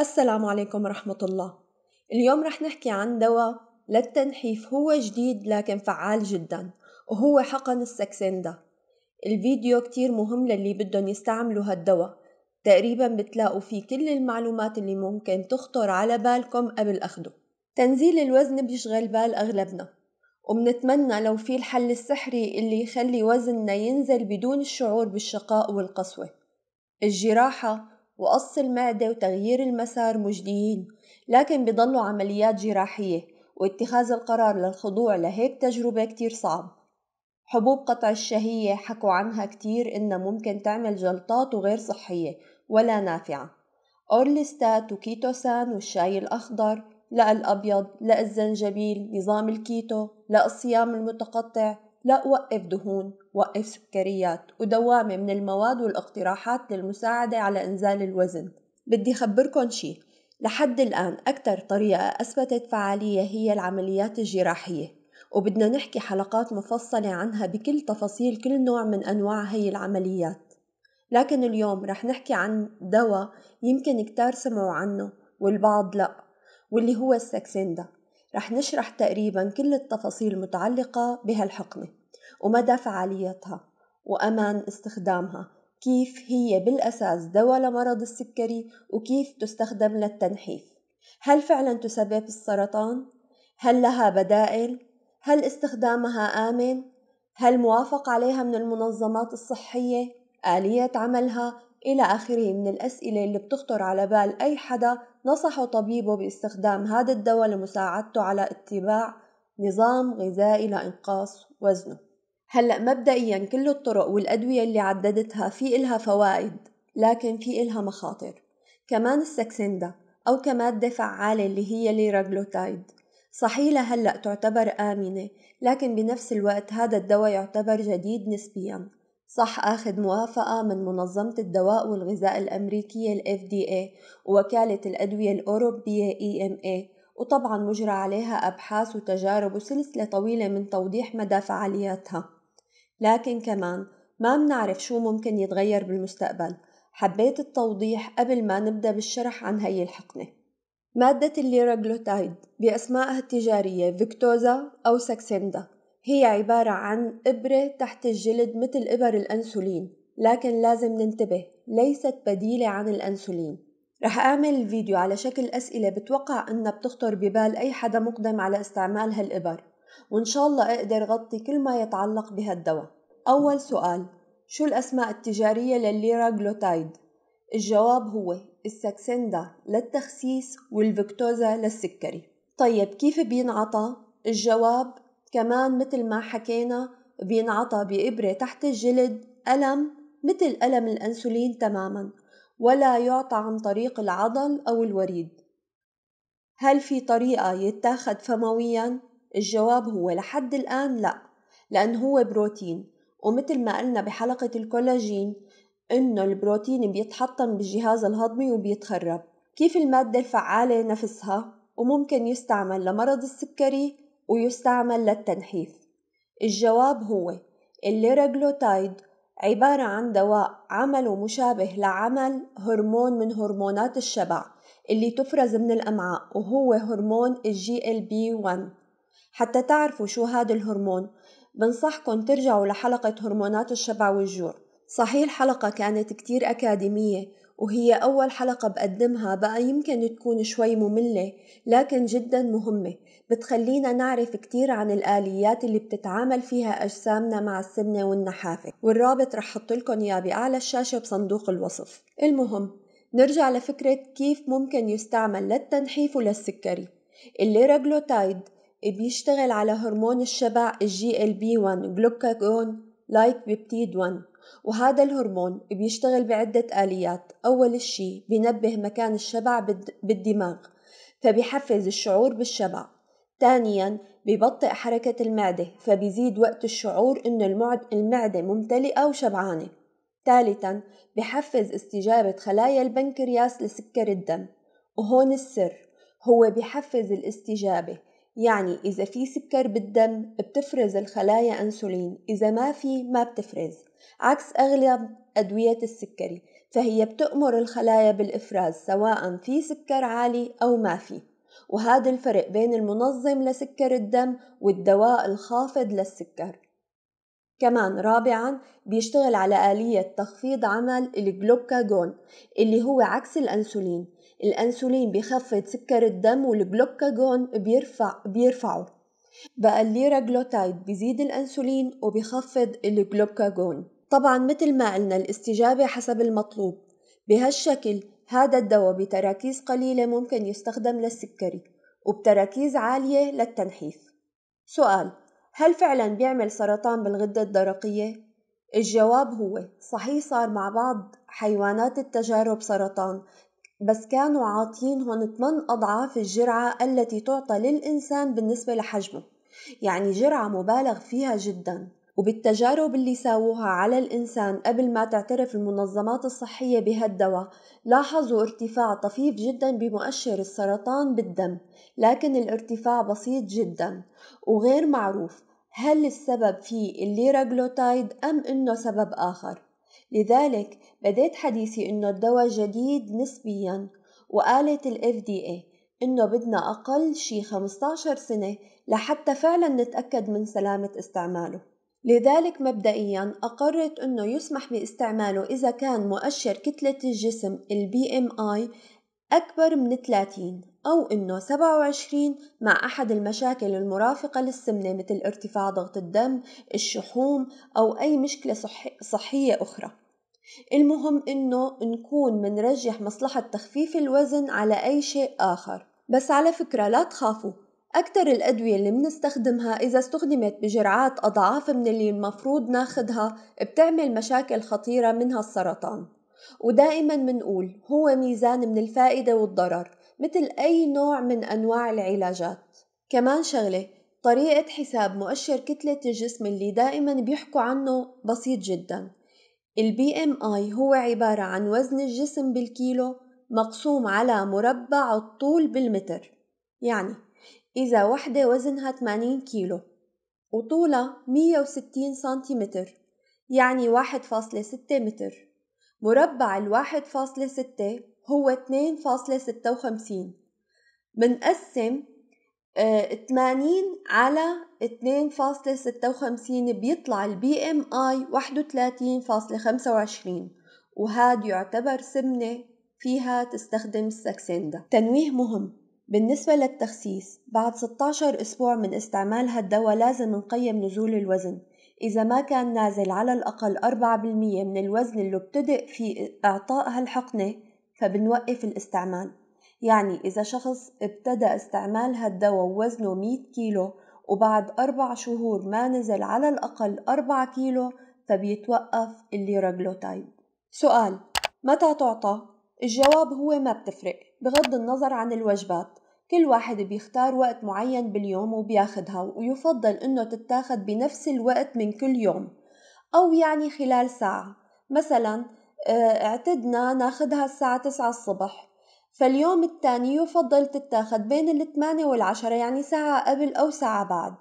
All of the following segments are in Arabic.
السلام عليكم ورحمة الله اليوم رح نحكي عن دواء للتنحيف هو جديد لكن فعال جدا وهو حقن السكسندا الفيديو كتير مهم للي بدهم يستعملوا هالدواء تقريبا بتلاقوا فيه كل المعلومات اللي ممكن تخطر على بالكم قبل أخده تنزيل الوزن بيشغل بال أغلبنا وبنتمنى لو في الحل السحري اللي يخلي وزننا ينزل بدون الشعور بالشقاء والقسوة الجراحة وقص المعدة وتغيير المسار مجديين لكن بضلوا عمليات جراحية واتخاذ القرار للخضوع لهيك تجربة كتير صعب حبوب قطع الشهية حكوا عنها كتير إنها ممكن تعمل جلطات وغير صحية ولا نافعة أورليستات وكيتوسان والشاي الأخضر لا الأبيض لا الزنجبيل نظام الكيتو لا الصيام المتقطع لا وقف دهون وقف سكريات ودوامة من المواد والاقتراحات للمساعدة على إنزال الوزن بدي خبركن شي لحد الآن أكثر طريقة أثبتت فعالية هي العمليات الجراحية وبدنا نحكي حلقات مفصلة عنها بكل تفاصيل كل نوع من أنواع هي العمليات لكن اليوم رح نحكي عن دواء يمكن كتار سمعوا عنه والبعض لأ واللي هو السكسندا رح نشرح تقريبا كل التفاصيل المتعلقة بهالحقنة ومدى فعاليتها وأمان استخدامها كيف هي بالأساس دواء لمرض السكري وكيف تستخدم للتنحيف هل فعلا تسبب السرطان؟ هل لها بدائل؟ هل استخدامها آمن؟ هل موافق عليها من المنظمات الصحية؟ آلية عملها؟ إلى آخره من الأسئلة اللي بتخطر على بال أي حدا نصح طبيبه باستخدام هذا الدواء لمساعدته على اتباع نظام غذائي لإنقاص وزنه هلأ مبدئيا كل الطرق والأدوية اللي عددتها في إلها فوائد لكن في إلها مخاطر كمان السكسندا أو كمادة فعالة اللي هي ليراجلوتايد صحيح لهلأ تعتبر آمنة لكن بنفس الوقت هذا الدواء يعتبر جديد نسبيا صح آخذ موافقة من منظمة الدواء والغذاء الأمريكية الـ FDA ووكالة الأدوية الأوروبية EMA وطبعا مجرى عليها أبحاث وتجارب وسلسلة طويلة من توضيح مدى فعالياتها لكن كمان ما منعرف شو ممكن يتغير بالمستقبل حبيت التوضيح قبل ما نبدأ بالشرح عن هي الحقنة مادة الليراجلوتايد بأسمائها التجارية فيكتوزا أو ساكسيندا هي عبارة عن إبرة تحت الجلد مثل إبر الأنسولين لكن لازم ننتبه ليست بديلة عن الأنسولين رح أعمل الفيديو على شكل أسئلة بتوقع إنها بتخطر ببال أي حدا مقدم على استعمال هالإبر وإن شاء الله أقدر غطي كل ما يتعلق بهالدواء أول سؤال شو الأسماء التجارية للليرا جلوتايد؟ الجواب هو السكسندا للتخسيس والفكتوزا للسكري طيب كيف بينعطى؟ الجواب كمان مثل ما حكينا بينعطى بإبرة تحت الجلد ألم مثل ألم الأنسولين تماما ولا يعطى عن طريق العضل أو الوريد هل في طريقة يتاخد فمويا؟ الجواب هو لحد الآن لا لأن هو بروتين ومثل ما قلنا بحلقة الكولاجين إنه البروتين بيتحطم بالجهاز الهضمي وبيتخرب كيف المادة الفعالة نفسها وممكن يستعمل لمرض السكري ويستعمل للتنحيف الجواب هو الليراجلوتايد عبارة عن دواء عمله مشابه لعمل هرمون من هرمونات الشبع اللي تفرز من الأمعاء وهو هرمون الجي ال بي 1 حتى تعرفوا شو هذا الهرمون بنصحكم ترجعوا لحلقة هرمونات الشبع والجوع صحيح الحلقة كانت كتير أكاديمية وهي أول حلقة بقدمها بقى يمكن تكون شوي مملة لكن جدا مهمة بتخلينا نعرف كتير عن الآليات اللي بتتعامل فيها أجسامنا مع السمنة والنحافة والرابط رح حط لكم إياه بأعلى الشاشة بصندوق الوصف المهم نرجع لفكرة كيف ممكن يستعمل للتنحيف وللسكري الليراجلوتايد بيشتغل على هرمون الشبع الجي ال بي 1 جلوكاجون لايك بيبتيد 1 وهذا الهرمون بيشتغل بعدة آليات أول شيء بينبه مكان الشبع بالدماغ فبيحفز الشعور بالشبع ثانيا ببطئ حركة المعدة فبيزيد وقت الشعور إنه المعدة ممتلئة وشبعانة ثالثا بحفز استجابة خلايا البنكرياس لسكر الدم وهون السر هو بحفز الاستجابة يعني إذا في سكر بالدم بتفرز الخلايا أنسولين إذا ما في ما بتفرز عكس أغلب أدوية السكري فهي بتأمر الخلايا بالإفراز سواء في سكر عالي أو ما في وهذا الفرق بين المنظم لسكر الدم والدواء الخافض للسكر كمان رابعا بيشتغل على آلية تخفيض عمل الجلوكاجون اللي هو عكس الأنسولين الأنسولين بيخفض سكر الدم والجلوكاجون بيرفع بيرفعه بقى الليراجلوتايد بيزيد الأنسولين وبيخفض الجلوكاجون طبعا مثل ما قلنا الاستجابة حسب المطلوب بهالشكل هذا الدواء بتراكيز قليلة ممكن يستخدم للسكري وبتراكيز عالية للتنحيف سؤال هل فعلا بيعمل سرطان بالغدة الدرقية؟ الجواب هو صحيح صار مع بعض حيوانات التجارب سرطان بس كانوا عاطينهم 8 أضعاف الجرعة التي تعطى للإنسان بالنسبة لحجمه يعني جرعة مبالغ فيها جدا وبالتجارب اللي ساووها على الإنسان قبل ما تعترف المنظمات الصحية بهالدواء لاحظوا ارتفاع طفيف جدا بمؤشر السرطان بالدم لكن الارتفاع بسيط جدا وغير معروف هل السبب في الليراجلوتايد أم إنه سبب آخر؟ لذلك بديت حديثي إنه الدواء جديد نسبياً وقالت ال FDA إيه إنه بدنا أقل شي 15 سنة لحتى فعلا نتأكد من سلامة استعماله لذلك مبدئيا أقرت أنه يسمح باستعماله إذا كان مؤشر كتلة الجسم ال BMI أكبر من 30 أو إنه 27 مع أحد المشاكل المرافقة للسمنة مثل ارتفاع ضغط الدم، الشحوم أو أي مشكلة صحية أخرى. المهم إنه نكون منرجح مصلحة تخفيف الوزن على أي شيء آخر، بس على فكرة لا تخافوا أكثر الأدوية اللي منستخدمها إذا استخدمت بجرعات أضعاف من اللي المفروض ناخدها بتعمل مشاكل خطيرة منها السرطان ودائما منقول هو ميزان من الفائدة والضرر مثل أي نوع من أنواع العلاجات كمان شغلة طريقة حساب مؤشر كتلة الجسم اللي دائما بيحكوا عنه بسيط جدا البي ام اي هو عبارة عن وزن الجسم بالكيلو مقسوم على مربع الطول بالمتر يعني إذا وحدة وزنها 80 كيلو وطولها 160 سنتيمتر يعني 1.6 متر مربع الواحد فاصلة ستة هو اتنين فاصلة ستة وخمسين بنقسم آه، تمانين على اتنين فاصلة ستة وخمسين بيطلع البي ام اي واحد وتلاتين فاصلة خمسة وعشرين وهاد يعتبر سمنة فيها تستخدم السكسندا تنويه مهم بالنسبة للتخسيس بعد 16 أسبوع من استعمال هالدواء لازم نقيم نزول الوزن إذا ما كان نازل على الأقل 4% من الوزن اللي ابتدئ في إعطاء هالحقنة فبنوقف الاستعمال يعني إذا شخص ابتدى استعمال هالدواء ووزنه 100 كيلو وبعد أربع شهور ما نزل على الأقل 4 كيلو فبيتوقف اللي رجله تايب سؤال متى تعطى؟ الجواب هو ما بتفرق بغض النظر عن الوجبات كل واحد بيختار وقت معين باليوم وبياخدها ويفضل انه تتاخد بنفس الوقت من كل يوم او يعني خلال ساعة مثلا آه، اعتدنا ناخدها الساعة تسعة الصبح فاليوم التاني يفضل تتاخد بين الثمانية والعشرة يعني ساعة قبل أو ساعة بعد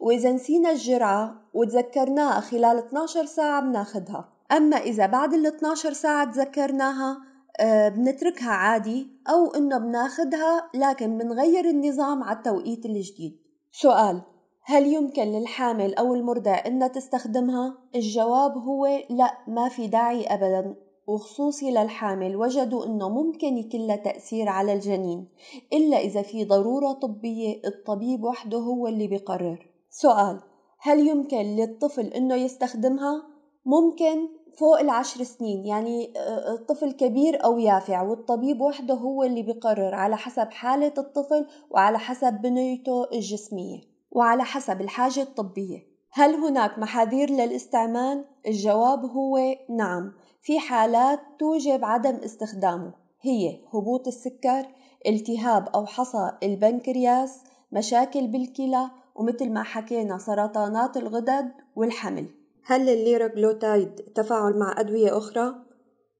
وإذا نسينا الجرعة وتذكرناها خلال 12 ساعة بناخدها أما إذا بعد ال 12 ساعة تذكرناها آه، بنتركها عادي أو إنه بناخدها لكن بنغير النظام على التوقيت الجديد سؤال هل يمكن للحامل أو المرضع إنها تستخدمها؟ الجواب هو لا ما في داعي أبدا وخصوصي للحامل وجدوا إنه ممكن يكون تأثير على الجنين إلا إذا في ضرورة طبية الطبيب وحده هو اللي بيقرر سؤال هل يمكن للطفل إنه يستخدمها؟ ممكن فوق العشر سنين يعني آه، آه، الطفل كبير أو يافع والطبيب وحده هو اللي بيقرر على حسب حالة الطفل وعلى حسب بنيته الجسمية وعلى حسب الحاجة الطبية هل هناك محاذير للاستعمال؟ الجواب هو نعم في حالات توجب عدم استخدامه هي هبوط السكر التهاب أو حصى البنكرياس مشاكل بالكلى ومثل ما حكينا سرطانات الغدد والحمل هل الليراجلوتايد تفاعل مع أدوية أخرى؟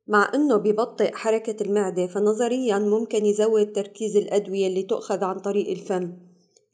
مع أنه ببطئ حركة المعدة فنظريا ممكن يزود تركيز الأدوية اللي تؤخذ عن طريق الفم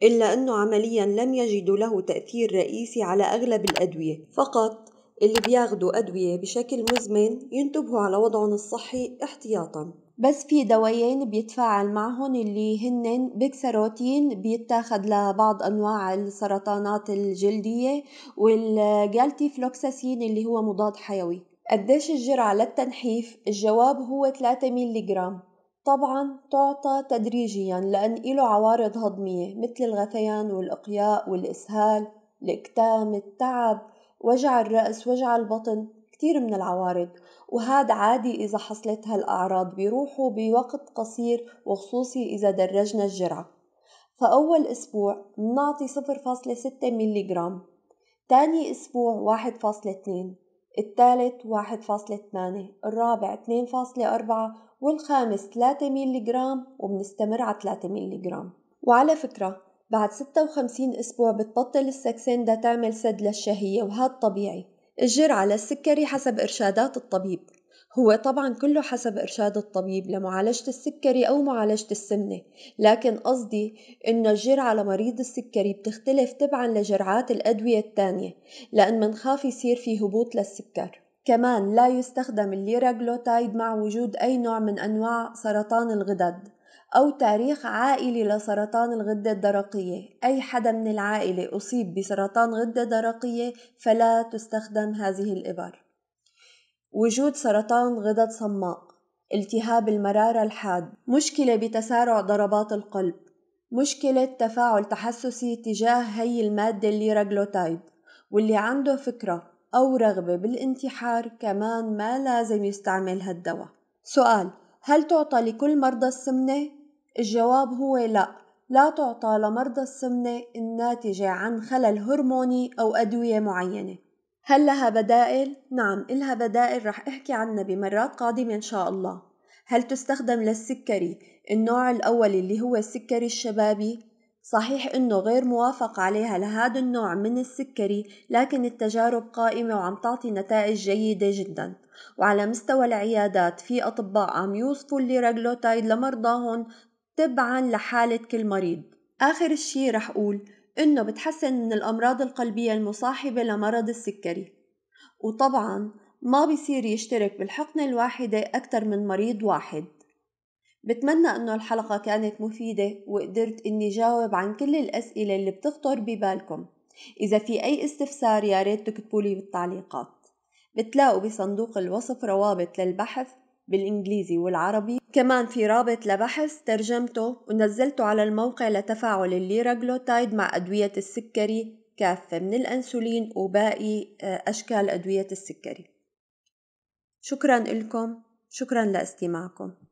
إلا أنه عمليا لم يجدوا له تأثير رئيسي على أغلب الأدوية فقط اللي بياخدوا أدوية بشكل مزمن ينتبهوا على وضعهم الصحي احتياطاً بس في دوايين بيتفاعل معهن اللي هن بيكسروتين بيتاخد لبعض أنواع السرطانات الجلدية والجالتي فلوكساسين اللي هو مضاد حيوي قديش الجرعة للتنحيف؟ الجواب هو 3 ميلي جرام طبعا تعطى تدريجيا لأن له عوارض هضمية مثل الغثيان والإقياء والإسهال الإكتام التعب وجع الرأس وجع البطن كتير من العوارض وهذا عادي إذا حصلت هالأعراض بيروحوا بوقت قصير وخصوصي إذا درجنا الجرعة فأول أسبوع نعطي 0.6 جرام تاني أسبوع 1.2 الثالث 1.8 الرابع 2.4 والخامس 3 جرام وبنستمر على 3 جرام وعلى فكرة بعد 56 أسبوع بتبطل السكسين تعمل سد للشهية وهذا طبيعي الجرعة على السكري حسب إرشادات الطبيب هو طبعا كله حسب إرشاد الطبيب لمعالجة السكري أو معالجة السمنة لكن قصدي إنه الجرعة لمريض السكري بتختلف تبعا لجرعات الأدوية الثانيه لأن منخاف يصير في هبوط للسكر كمان لا يستخدم الليراجلوتايد مع وجود أي نوع من أنواع سرطان الغدد أو تاريخ عائلي لسرطان الغدة الدرقية أي حدا من العائلة أصيب بسرطان غدة درقية فلا تستخدم هذه الإبر وجود سرطان غدد صماء التهاب المرارة الحاد مشكلة بتسارع ضربات القلب مشكلة تفاعل تحسسي تجاه هي المادة اللي واللي عنده فكرة أو رغبة بالانتحار كمان ما لازم يستعمل هالدواء سؤال هل تعطى لكل مرضى السمنة؟ الجواب هو لا لا تعطى لمرضى السمنة الناتجة عن خلل هرموني أو أدوية معينة هل لها بدائل؟ نعم إلها بدائل رح أحكي عنها بمرات قادمة إن شاء الله هل تستخدم للسكري النوع الأول اللي هو السكري الشبابي؟ صحيح إنه غير موافق عليها لهذا النوع من السكري لكن التجارب قائمة وعم تعطي نتائج جيدة جدا وعلى مستوى العيادات في أطباء عم يوصفوا الليراجلوتايد لمرضاهم تبعاً لحالة كل مريض آخر الشي رح أقول إنه بتحسن من الأمراض القلبية المصاحبة لمرض السكري وطبعاً ما بيصير يشترك بالحقنة الواحدة أكثر من مريض واحد بتمنى إنه الحلقة كانت مفيدة وقدرت إني جاوب عن كل الأسئلة اللي بتخطر ببالكم إذا في أي استفسار يا ريت تكتبولي بالتعليقات بتلاقوا بصندوق الوصف روابط للبحث بالإنجليزي والعربي كمان في رابط لبحث ترجمته ونزلته على الموقع لتفاعل الليراجلوتايد مع أدوية السكري كافة من الأنسولين وباقي آه، أشكال أدوية السكري شكرا لكم شكرا لاستماعكم